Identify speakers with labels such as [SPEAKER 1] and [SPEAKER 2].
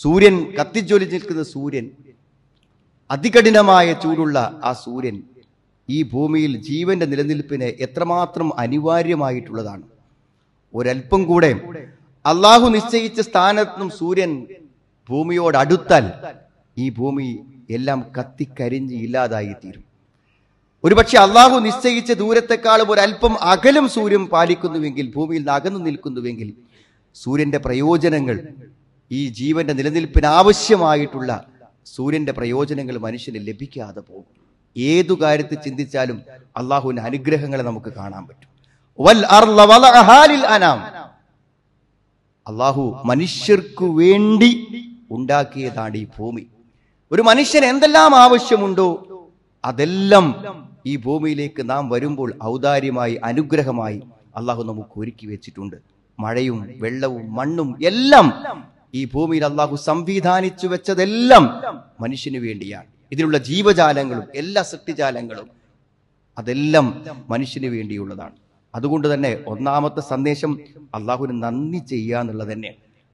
[SPEAKER 1] സൂര്യൻ കത്തിജ്വലി നിൽക്കുന്ന സൂര്യൻ അതികഠിനമായ ചൂടുള്ള ആ സൂര്യൻ ഈ ഭൂമിയിൽ ജീവന്റെ നിലനിൽപ്പിന് എത്രമാത്രം അനിവാര്യമായിട്ടുള്ളതാണ് ഒരൽപ്പം കൂടെ അള്ളാഹു നിശ്ചയിച്ച സ്ഥാനത്തും സൂര്യൻ ഭൂമിയോട് അടുത്താൽ ഈ ഭൂമി എല്ലാം കത്തിക്കരിഞ്ഞ് ഇല്ലാതായി തീരും ഒരുപക്ഷെ അള്ളാഹു നിശ്ചയിച്ച ദൂരത്തെക്കാളും ഒരൽപ്പം അകലും സൂര്യൻ പാലിക്കുന്നുവെങ്കിൽ ഭൂമിയിൽ നിന്ന് അകന്നു നിൽക്കുന്നുവെങ്കിൽ സൂര്യന്റെ പ്രയോജനങ്ങൾ ഈ ജീവന്റെ നിലനിൽപ്പിന് ആവശ്യമായിട്ടുള്ള സൂര്യന്റെ പ്രയോജനങ്ങൾ മനുഷ്യന് ലഭിക്കാതെ പോകും ഏതു കാര്യത്തിൽ ചിന്തിച്ചാലും അള്ളാഹുവിൻ്റെ അനുഗ്രഹങ്ങളെ നമുക്ക് കാണാൻ പറ്റും അള്ളാഹു മനുഷ്യർക്കു വേണ്ടി ഉണ്ടാക്കിയതാണ് ഈ ഭൂമി ഒരു മനുഷ്യന് എന്തെല്ലാം ആവശ്യമുണ്ടോ അതെല്ലാം ഈ ഭൂമിയിലേക്ക് നാം വരുമ്പോൾ ഔദാര്യമായി അനുഗ്രഹമായി അള്ളാഹു നമുക്ക് ഒരുക്കി വെച്ചിട്ടുണ്ട് മഴയും വെള്ളവും മണ്ണും എല്ലാം ഈ ഭൂമിയിൽ അള്ളാഹു സംവിധാനിച്ചു വെച്ചതെല്ലാം മനുഷ്യന് വേണ്ടിയാണ് ഇതിലുള്ള ജീവജാലങ്ങളും എല്ലാ സൃഷ്ടിജാലങ്ങളും അതെല്ലാം മനുഷ്യന് വേണ്ടിയുള്ളതാണ് അതുകൊണ്ട് തന്നെ ഒന്നാമത്തെ സന്ദേശം അള്ളാഹുവിന് നന്ദി ചെയ്യുക എന്നുള്ളത് തന്നെയാണ്